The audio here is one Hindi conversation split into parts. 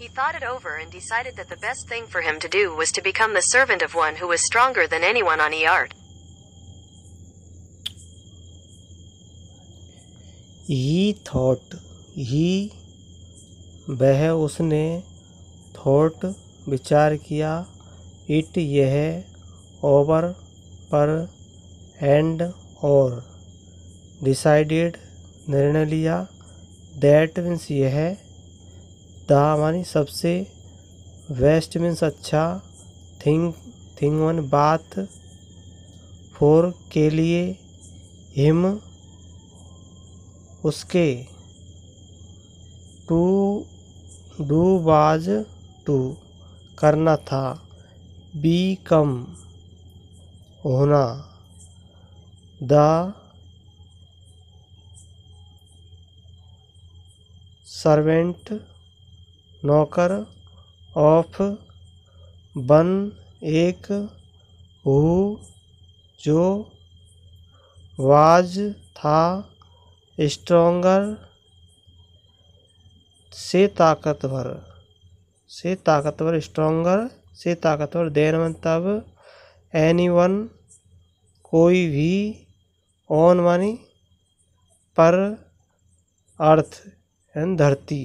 He thought it over and decided that the best thing for him to do was to become the servant of one who was stronger than anyone on Eart. He thought he, वह उसने थॉट विचार किया इट यह ओवर पर एंड और डिसाइडेड निर्णय लिया दैट मीन्स यह द मानी सबसे वेस्ट मीन्स अच्छा थिंग थिंग वन बात फोर के लिए हिम उसके टू डू बाज टू करना था बी कम होना द सर्वेंट नौकर ऑफ बन एक हु जो वाज था स्ट्रोंगर से ताकतवर से ताकतवर स्ट्रोंगर से ताकतवर देर तब एनी वन कोई भी ऑन वन पर अर्थ एंड धरती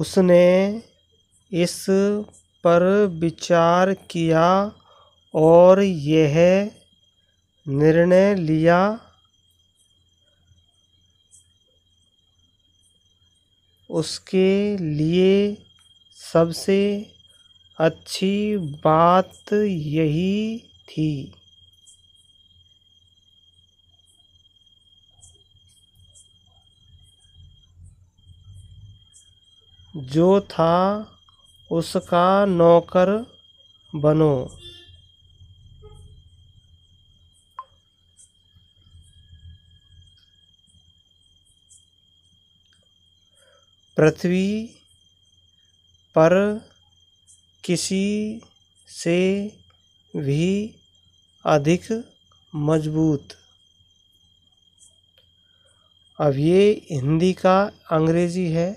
उसने इस पर विचार किया और यह निर्णय लिया उसके लिए सबसे अच्छी बात यही थी जो था उसका नौकर बनो पृथ्वी पर किसी से भी अधिक मजबूत अब ये हिंदी का अंग्रेजी है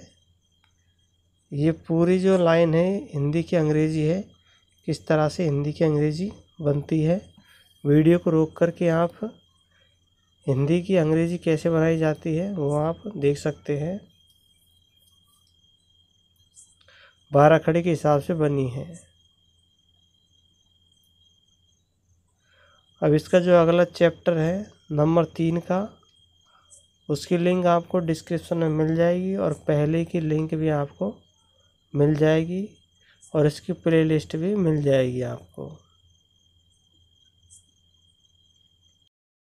ये पूरी जो लाइन है हिंदी की अंग्रेजी है किस तरह से हिंदी की अंग्रेजी बनती है वीडियो को रोक करके आप हिंदी की अंग्रेजी कैसे बनाई जाती है वो आप देख सकते हैं बारह खड़े के हिसाब से बनी है अब इसका जो अगला चैप्टर है नंबर तीन का उसकी लिंक आपको डिस्क्रिप्शन में मिल जाएगी और पहले की लिंक भी आपको मिल जाएगी और इसकी प्लेलिस्ट भी मिल जाएगी आपको